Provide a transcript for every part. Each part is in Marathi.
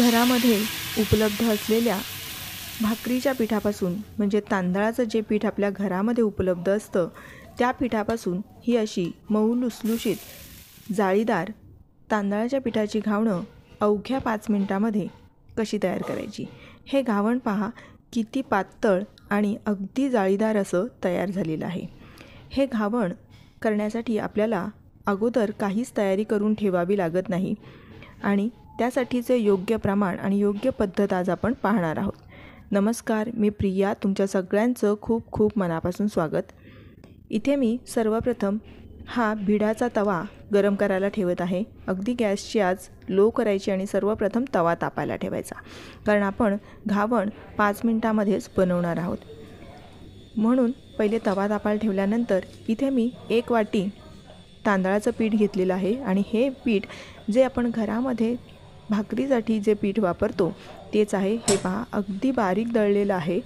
घरामध्ये उपलब्ध असलेल्या भाकरीच्या पिठापासून म्हणजे तांदळाचं जे पीठ आपल्या घरामध्ये उपलब्ध असतं त्या पिठापासून ही अशी मऊ लुसलुशीत जाळीदार तांदळाच्या पिठाची घावणं अवघ्या पाच मिनटामध्ये कशी तयार करायची हे घावण पहा किती पातळ आणि अगदी जाळीदार असं तयार झालेलं आहे हे घावण करण्यासाठी आपल्याला अगोदर काहीच तयारी करून ठेवावी लागत नाही आणि त्यासाठीचे योग्य प्रमाण आणि योग्य पद्धत आज आपण पाहणार आहोत नमस्कार मी प्रिया तुमच्या सगळ्यांचं खूप खूप मनापासून स्वागत इथे मी सर्वप्रथम हा भिडाचा तवा गरम करायला ठेवत आहे अगदी गॅसची आज लो करायची आणि सर्वप्रथम तवा तापायला ठेवायचा कारण आपण घावण पाच मिनटामध्येच बनवणार आहोत म्हणून पहिले तवा तापायला ठेवल्यानंतर इथे मी एक वाटी तांदळाचं पीठ घेतलेलं आहे आणि हे पीठ जे आपण घरामध्ये भाकरीसाठी जे पीठ वापरतो तेच आहे हे पहा अगदी बारीक दळलेलं आहे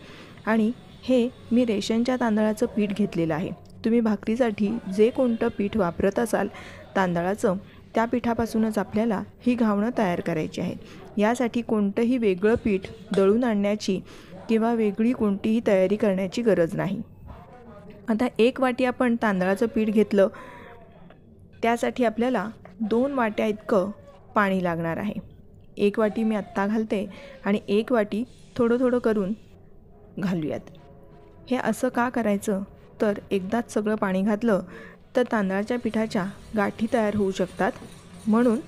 आणि हे मी रेशनच्या तांदळाचं पीठ घेतलेलं आहे तुम्ही भाकरीसाठी जे कोणतं पीठ वापरत असाल तांदळाचं त्या पिठापासूनच आपल्याला ही घावणं तयार करायची आहेत यासाठी कोणतंही वेगळं पीठ दळून आणण्याची किंवा वेगळी कोणतीही तयारी करण्याची गरज नाही आता एक वाटी आपण तांदळाचं पीठ घेतलं त्यासाठी आपल्याला दोन वाट्या इतकं पाणी लागणार आहे एक वाटी मी आत्ता घालते आणि एक वाटी थोडं थोडं करून घालूयात हे असं का करायचं तर एकदाच सगळं पाणी घातलं तर तांदळाच्या पिठाच्या गाठी तयार होऊ शकतात म्हणून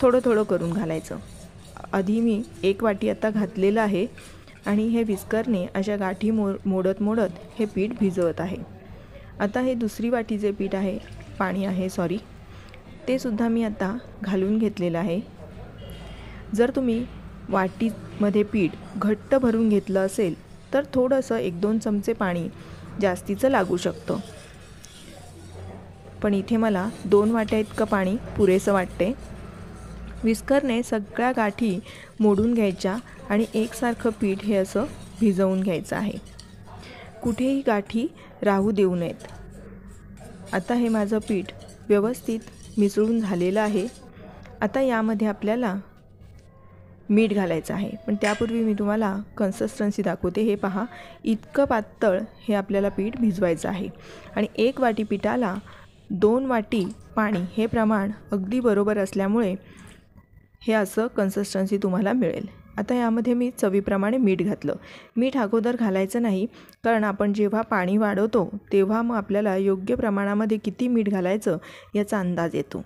थोडं थोडं करून घालायचं आधी मी एक वाटी आत्ता घातलेलं आहे आणि हे विस्करने अशा गाठी मो मोडत मोडत हे पीठ भिजवत आहे आता हे दुसरी वाटी जे पीठ आहे पाणी आहे सॉरी ते सुद्धा मी आता घालून घेतलेलं आहे जर तुम्ही वाटीमध्ये पीठ घट्ट भरून घेतलं असेल तर थोडंसं एक दोन चमचे पाणी जास्तीचं लागू शकतं पण इथे मला दोन वाट्या इतकं पाणी पुरेसं वाटते विस्करने सगळ्या गाठी मोडून घ्यायच्या आणि एकसारखं पीठ हे असं भिजवून घ्यायचं आहे कुठेही गाठी राहू देऊ नयेत आता हे माझं पीठ व्यवस्थित मिसळून झालेलं आहे आता यामध्ये आपल्याला मीठ घालायचं आहे पण त्यापूर्वी मी तुम्हाला कन्सिस्टन्सी दाखवते हे पहा इतकं पातळ हे आपल्याला पीठ भिजवायचं आहे आणि एक वाटी पिठाला दोन वाटी पाणी हे प्रमाण अगदी बरोबर असल्यामुळे हे असं कन्सिस्टन्सी तुम्हाला मिळेल आता यामध्ये मी चवीप्रमाणे मीठ घातलं मीठ अगोदर घालायचं नाही कारण आपण जेव्हा पाणी वाढवतो तेव्हा मग आपल्याला योग्य प्रमाणामध्ये किती मीठ घालायचं याचा अंदाज येतो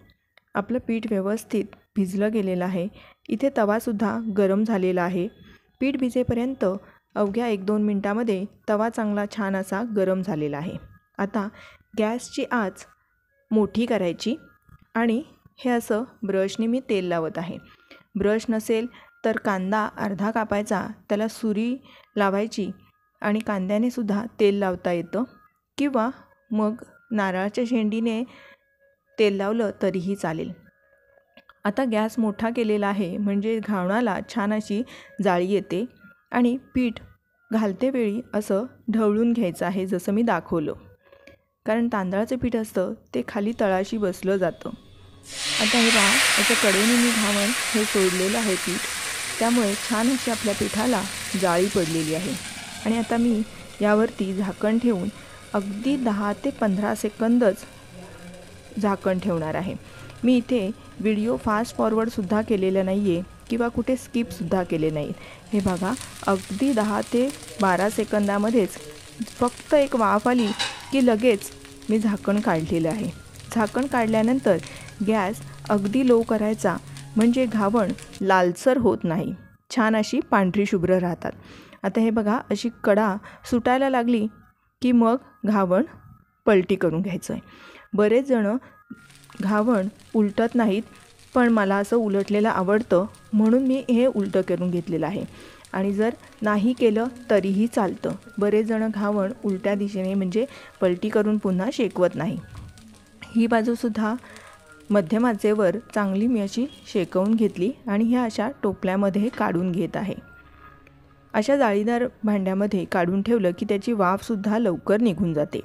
आपलं पीठ व्यवस्थित भिजलं गेलेलं आहे इथे तवासुद्धा गरम झालेला आहे पीठ भिजेपर्यंत अवघ्या एक दोन मिनटामध्ये तवा चांगला छान असा गरम झालेला आहे आता गॅसची आच मोठी करायची आणि हे असं ब्रशने मी तेल लावत आहे ब्रश नसेल तर कांदा अर्धा कापायचा त्याला सुरी लावायची आणि कांद्याने सुद्धा तेल लावता येतं किंवा मग नारळाच्या शेंडीने तेल लावलं तरीही चालेल आता गॅस मोठा केलेला आहे म्हणजे घावणाला छान अशी जाळी येते आणि पीठ घालते वेळी असं ढवळून घ्यायचं आहे जसं मी दाखवलं कारण तांदळाचं पीठ असतं ते खाली तळाशी बसलं जातं आता हे असं कडेने मी घावण हे सोडलेलं आहे पीठ त्यामुळे छान अशी आपल्या पिठाला जाळी पडलेली आहे आणि आता मी यावरती झाकण ठेवून अगदी दहा ते पंधरा सेकंदच झाकण ठेवणार आहे मी इथे व्हिडिओ फास्ट फॉरवर्डसुद्धा केलेला नाही आहे किंवा कुठे स्किपसुद्धा केले नाही हे बघा अगदी दहा ते बारा सेकंदामध्येच फक्त एक वाफ आली की लगेच मी झाकण काढलेलं आहे झाकण काढल्यानंतर गॅस अगदी लो करायचा म्हणजे घावण लालसर होत नाही छान अशी पांढरी शुभ्र राहतात आता हे बघा अशी कडा सुटायला लागली की मग घावण पलटी करून घ्यायचं आहे बरेच जणं घावण उलटत नाहीत पण मला असं उलटलेलं आवडतं म्हणून मी हे उलटं करून घेतलेलं आहे आणि जर नाही केलं तरीही चालतं बरेच जणं घावण उलट्या दिशेने म्हणजे पलटी करून पुन्हा शेकवत नाही ही बाजूसुद्धा मध्यमाचेवर चांगली मी अशी शेकवून घेतली आणि ह्या अशा टोपल्यामध्ये काढून घेत आहे अशा जाळीदार भांड्यामध्ये काढून ठेवलं की त्याची वाफसुद्धा लवकर निघून जाते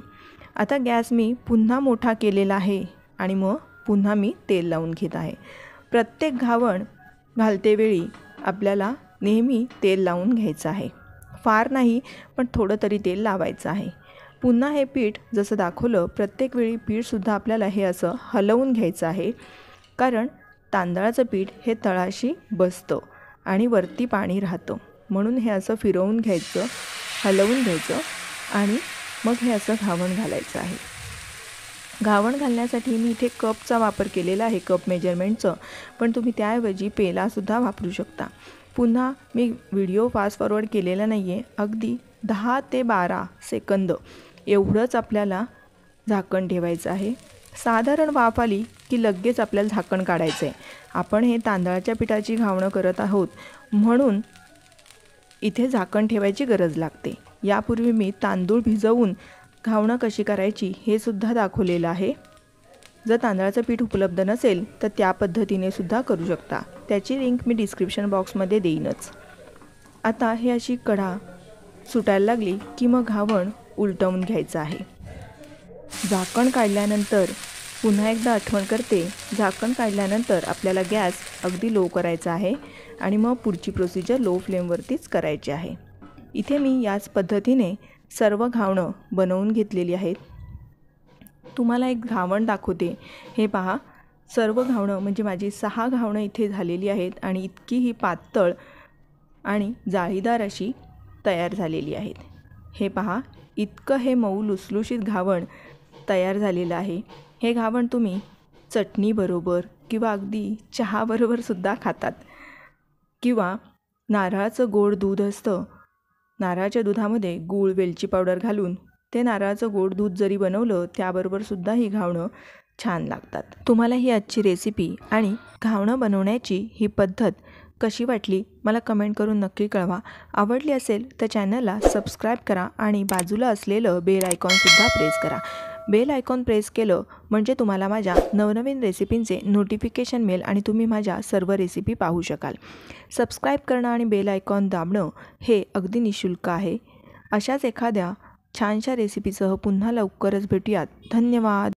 आता गॅस मी पुन्हा मोठा केलेला आहे आणि मग पुन्हा मी तेल लावून घेत आहे प्रत्येक घावण घालतेवेळी आपल्याला नेहमी तेल लावून घ्यायचं आहे फार नाही पण थोडं तरी तेल लावायचं आहे पुन्हा हे पीठ जसं दाखवलं प्रत्येक वेळी पीठसुद्धा आपल्याला हे असं हलवून घ्यायचं आहे कारण तांदळाचं पीठ हे तळाशी बसतं आणि वरती पाणी राहतं म्हणून हे असं फिरवून घ्यायचं हलवून घ्यायचं आणि मग हे असं घावण घालायचं आहे घावण घालण्यासाठी मी इथे कपचा वापर केलेला आहे कप मेजरमेंटचं पण तुम्ही त्याऐवजी पेलासुद्धा वापरू शकता पुन्हा मी व्हिडिओ फास्ट फॉरवर्ड केलेला नाही आहे अगदी दहा ते बारा सेकंद एवढंच आपल्याला झाकण ठेवायचं आहे साधारण वाफ आली की लगेच आपल्याला झाकण काढायचं आहे आपण हे तांदळाच्या पिठाची घावणं करत आहोत म्हणून इथे झाकण ठेवायची गरज लागते यापूर्वी मी तांदूळ भिजवून घावणं कशी करायची हे सुद्धा दाखवलेलं आहे जर तांदळाचं पीठ उपलब्ध नसेल तर त्या पद्धतीने सुद्धा करू शकता त्याची लिंक मी डिस्क्रिप्शन बॉक्समध्ये देईनच आता हे अशी कढा सुटायला लागली की मग घावण उलटवून घ्यायचं आहे झाकण काढल्यानंतर पुन्हा एकदा आठवण करते झाकण काढल्यानंतर आपल्याला गॅस अगदी लो करायचा आहे आणि मग पुढची प्रोसिजर लो फ्लेमवरतीच करायची आहे इथे मी याच पद्धतीने सर्व घावणं बनवून घेतलेली आहेत तुम्हाला एक घावण दाखवते हे पहा सर्व घावणं म्हणजे माझी सहा घावणं इथे झालेली आहेत आणि इतकी ही पातळ आणि जाळीदार अशी तयार झालेली आहेत हे पहा इतकं हे मऊ लुसलुशीत घावण तयार झालेलं आहे हे घावण तुम्ही चटणीबरोबर किंवा अगदी चहाबरोबरसुद्धा खातात किंवा नारळाचं गोड दूध असतं नारळाच्या दुधामध्ये गूळ वेलची पावडर घालून ते नारळाचं गोड दूध जरी बनवलं त्याबरोबर सुद्धा ही घावणं छान लागतात तुम्हाला ही आजची रेसिपी आणि घावणं बनवण्याची ही पद्धत कशी वाटली मला कमेंट करून नक्की कळवा आवडली असेल तर चॅनलला सबस्क्राईब करा आणि बाजूला असलेलं बेल आयकॉनसुद्धा प्रेस करा बेल आयकॉन प्रेस केलं म्हणजे तुम्हाला माझ्या नवनवीन रेसिपींचे नोटिफिकेशन मिळेल आणि तुम्ही माझ्या सर्व रेसिपी पाहू शकाल सबस्क्राईब करणं आणि बेल आयकॉन दाबणं हे अगदी निशुल्क आहे अशाच एखाद्या छानशा रेसिपीसह पुन्हा लवकरच भेटूयात धन्यवाद